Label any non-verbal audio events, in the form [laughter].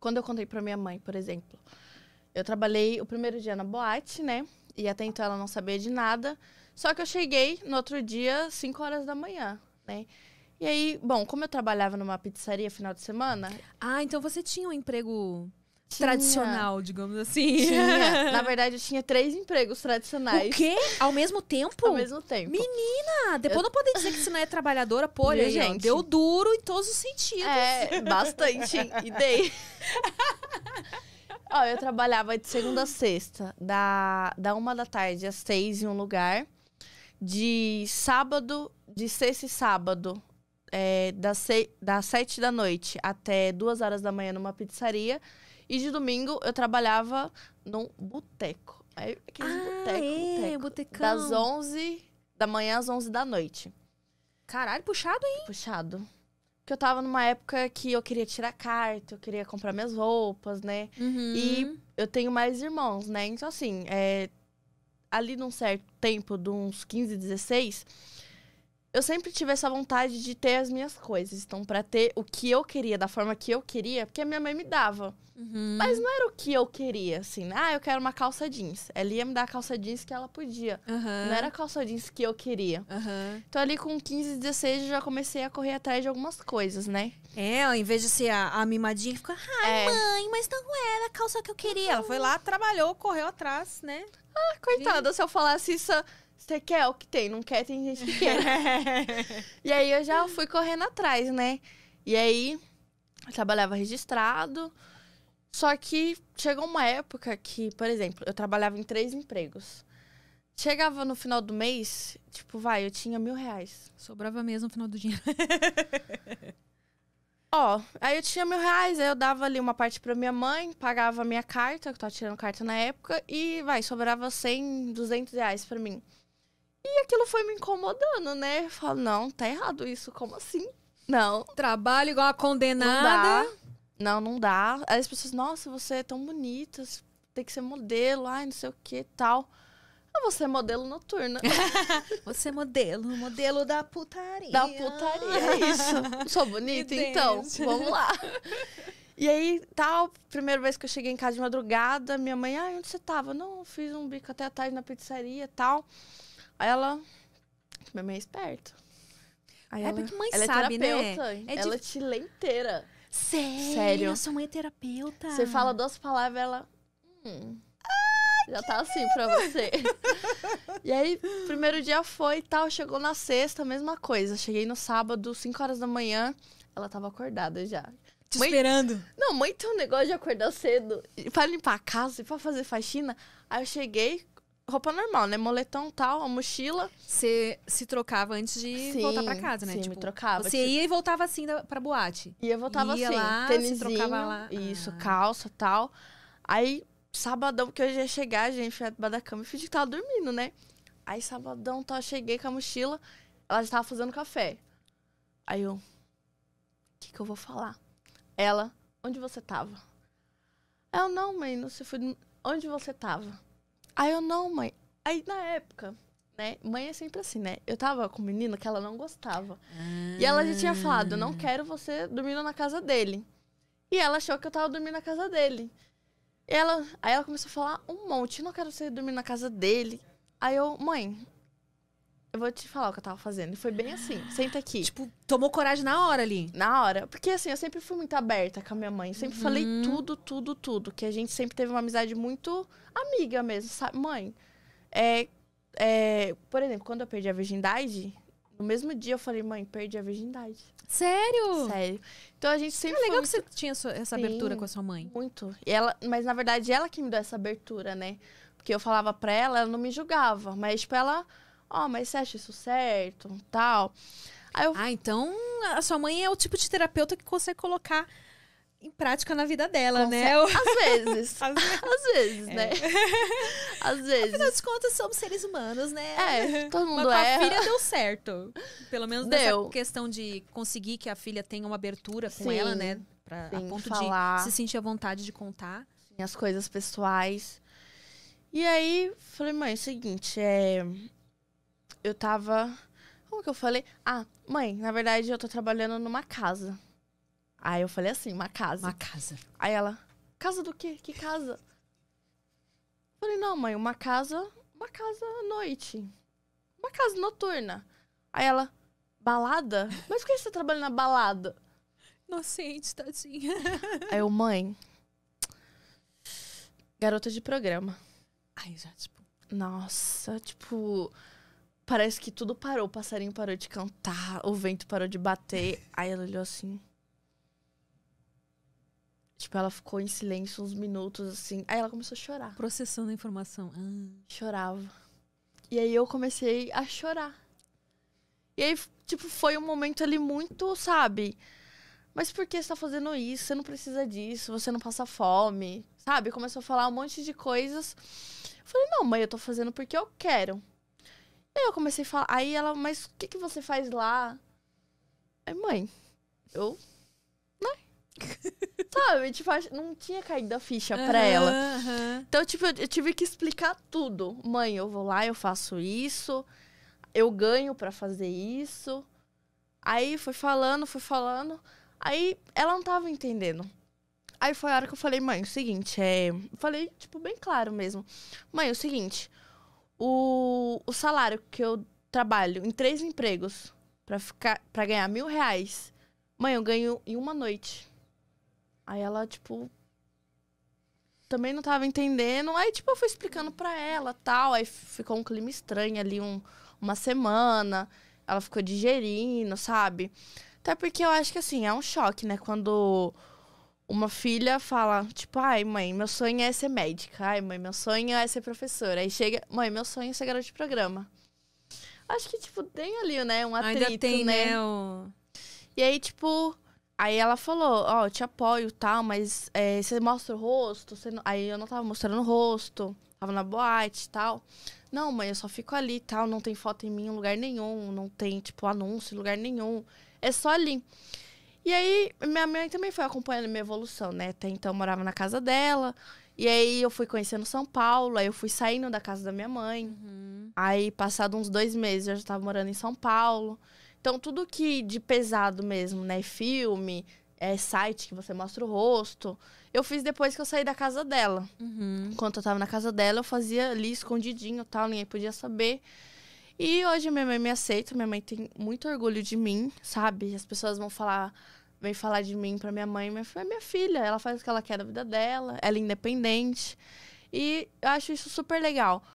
quando eu contei para minha mãe, por exemplo, eu trabalhei o primeiro dia na boate, né? E até então ela não sabia de nada. Só que eu cheguei no outro dia, 5 horas da manhã, né? E aí, bom, como eu trabalhava numa pizzaria final de semana. Ah, então você tinha um emprego tinha. tradicional, digamos assim. Tinha. [laughs] Na verdade, eu tinha três empregos tradicionais. O quê? Ao mesmo tempo? Ao mesmo tempo. Menina, depois eu... não pode dizer que você não é trabalhadora, pô, aí, gente. Ó, deu duro em todos os sentidos. É, bastante. e dei. [laughs] ó, eu trabalhava de segunda a sexta, da, da uma da tarde às seis em um lugar. De sábado, de sexta e sábado, é, das, se, das sete da noite até duas horas da manhã numa pizzaria. E de domingo eu trabalhava num boteco. aqueles ah, boteco, é, Das 11 da manhã às 11 da noite. Caralho, puxado, hein? Puxado. Porque eu tava numa época que eu queria tirar carta, eu queria comprar minhas roupas, né? Uhum. E eu tenho mais irmãos, né? Então, assim, é, ali num certo tempo, de uns 15, 16, eu sempre tive essa vontade de ter as minhas coisas. Então, para ter o que eu queria, da forma que eu queria, porque a minha mãe me dava. Uhum. Mas não era o que eu queria, assim. Né? Ah, eu quero uma calça jeans. Ela ia me dar a calça jeans que ela podia. Uhum. Não era a calça jeans que eu queria. Uhum. Então, ali com 15, 16, eu já comecei a correr atrás de algumas coisas, né? É, ao invés de ser a, a mimadinha que fica, ai, é. mãe, mas não era a calça que eu queria. Ela foi lá, trabalhou, correu atrás, né? Ah, coitada, e... se eu falasse isso você quer o que tem, não quer, tem gente que quer. [laughs] e aí eu já fui correndo atrás, né? E aí eu trabalhava registrado. Só que chegou uma época que, por exemplo, eu trabalhava em três empregos. Chegava no final do mês, tipo, vai, eu tinha mil reais. Sobrava mesmo no final do dia. [laughs] Ó, aí eu tinha mil reais, aí eu dava ali uma parte pra minha mãe, pagava a minha carta, que eu tava tirando carta na época, e vai, sobrava 100, 200 reais pra mim. E aquilo foi me incomodando, né? Eu falo, não, tá errado isso, como assim? Não. Trabalho igual a condenada. Não, dá. não, não dá. Aí as pessoas, nossa, você é tão bonita, tem que ser modelo, ai, não sei o que tal. Eu vou ser modelo noturna. [laughs] você é modelo, modelo da putaria. Da putaria, é isso. [laughs] Sou bonita, então, vamos lá. E aí, tal, primeira vez que eu cheguei em casa de madrugada, minha mãe, ai, onde você tava? Não, fiz um bico até a tarde na pizzaria tal ela. Minha mãe é esperta. Aí é ela, porque mãe ela é sabe, né? é terapeuta. Né? É ela de... te lê inteira. Sério? Sério? Sua mãe é terapeuta. Você fala duas palavras, ela. Hum. Ai, já tá assim pra você. [laughs] e aí, primeiro dia foi e tal. Chegou na sexta, mesma coisa. Cheguei no sábado, 5 horas da manhã. Ela tava acordada já. Te mãe... esperando. Não, mãe tem um negócio de acordar cedo pra limpar a casa e pra fazer faxina. Aí eu cheguei, roupa normal, né? Moletom tal, a mochila. Você se trocava antes de sim, voltar pra casa, né? Sim, tipo, me trocava. Você tipo... ia e voltava assim pra boate. Ia e voltava ia assim. Lá, se trocava lá. Isso, ah. calça tal. Aí, sabadão, que eu ia chegar, gente, fui pra da cama e fingi que tava dormindo, né? Aí, sabadão, tal, cheguei com a mochila. Ela já tava fazendo café. Aí eu. O que, que eu vou falar? Ela, onde você tava? Eu, não, mãe, não se foi. Onde você tava? Aí eu, não, mãe. Aí na época, né? Mãe é sempre assim, né? Eu tava com um menino que ela não gostava. Ah. E ela já tinha falado, não ah. quero você dormindo na casa dele. E ela achou que eu tava dormindo na casa dele. E ela, aí ela começou a falar um monte, não quero você dormir na casa dele. Aí eu, mãe, eu vou te falar o que eu tava fazendo. E foi bem assim. Senta aqui. Tipo, tomou coragem na hora ali. Na hora. Porque assim, eu sempre fui muito aberta com a minha mãe. Sempre uhum. falei tudo, tudo, tudo. Que a gente sempre teve uma amizade muito amiga mesmo, sabe? Mãe, é, é, por exemplo, quando eu perdi a virgindade, no mesmo dia eu falei, mãe, perdi a virgindade. Sério? Sério. Então a gente sempre. É legal muito... que você tinha essa abertura Sim, com a sua mãe. Muito. E ela, mas na verdade, ela que me deu essa abertura, né? Porque eu falava pra ela, ela não me julgava. Mas, tipo, ela ó, oh, mas você acha isso certo? Tal. Eu... Ah, então a sua mãe é o tipo de terapeuta que consegue colocar em prática na vida dela, né? Às vezes. [laughs] Às vezes, [laughs] [laughs] Às vezes é. né? Às vezes. Afinal de contas, somos seres humanos, né? É, todo mundo Mas a filha deu certo. Pelo menos deu. nessa questão de conseguir que a filha tenha uma abertura com sim, ela, né? Pra, sim, a ponto falar. de se sentir à vontade de contar. Sim, as coisas pessoais. E aí, falei, mãe, é o seguinte, é eu tava. Como que eu falei? Ah, mãe, na verdade eu tô trabalhando numa casa. Aí eu falei assim, uma casa. Uma casa. Aí ela, casa do quê? Que casa? Eu falei, não, mãe, uma casa. Uma casa à noite. Uma casa noturna. Aí ela, balada? Mas por que você trabalha na balada? Inocente, tadinha. Aí eu, mãe. Garota de programa. Aí já, tipo. Nossa, tipo parece que tudo parou. O passarinho parou de cantar, o vento parou de bater. [laughs] Aí ela olhou assim. Tipo, ela ficou em silêncio uns minutos, assim. Aí ela começou a chorar. Processando a informação. Ah. Chorava. E aí eu comecei a chorar. E aí, tipo, foi um momento ali muito, sabe? Mas por que você tá fazendo isso? Você não precisa disso, você não passa fome, sabe? Começou a falar um monte de coisas. Eu falei, não, mãe, eu tô fazendo porque eu quero eu comecei a falar. Aí ela, mas o que, que você faz lá? Aí, mãe, eu. Né? [laughs] Sabe? Tipo, não tinha caído a ficha uhum, pra ela. Uhum. Então, tipo, eu tive que explicar tudo. Mãe, eu vou lá, eu faço isso. Eu ganho pra fazer isso. Aí foi falando, foi falando. Aí ela não tava entendendo. Aí foi a hora que eu falei, mãe, o seguinte, é. Falei, tipo, bem claro mesmo. Mãe, é o seguinte, o, o salário que eu trabalho em três empregos para ficar para ganhar mil reais, mãe, eu ganho em uma noite. Aí ela, tipo, também não tava entendendo. Aí, tipo, eu fui explicando para ela tal. Aí ficou um clima estranho ali, um, uma semana. Ela ficou digerindo, sabe? Até porque eu acho que, assim, é um choque, né? Quando uma filha fala, tipo, ai, mãe, meu sonho é ser médica. Ai, mãe, meu sonho é ser professora. Aí chega, mãe, meu sonho é ser garota de programa. Acho que, tipo, tem ali, né? Um atrito, Ainda tem, né? né o... E aí, tipo, aí ela falou, ó, oh, te apoio, tal, mas é, você mostra o rosto. Não... Aí eu não tava mostrando o rosto, tava na boate e tal. Não, mãe, eu só fico ali tal, não tem foto em mim em lugar nenhum, não tem, tipo, anúncio em lugar nenhum. É só ali. E aí, minha mãe também foi acompanhando minha evolução, né? Até então eu morava na casa dela. E aí eu fui conhecendo São Paulo, aí eu fui saindo da casa da minha mãe. Uhum. Aí, passado uns dois meses, eu já estava morando em São Paulo. Então, tudo que de pesado mesmo, né? Filme, é, site que você mostra o rosto. Eu fiz depois que eu saí da casa dela. Uhum. Enquanto eu tava na casa dela, eu fazia ali escondidinho tal, ninguém podia saber. E hoje minha mãe me aceita, minha mãe tem muito orgulho de mim, sabe? As pessoas vão falar, vem falar de mim para minha mãe, mas é minha filha, ela faz o que ela quer da vida dela, ela é independente. E eu acho isso super legal,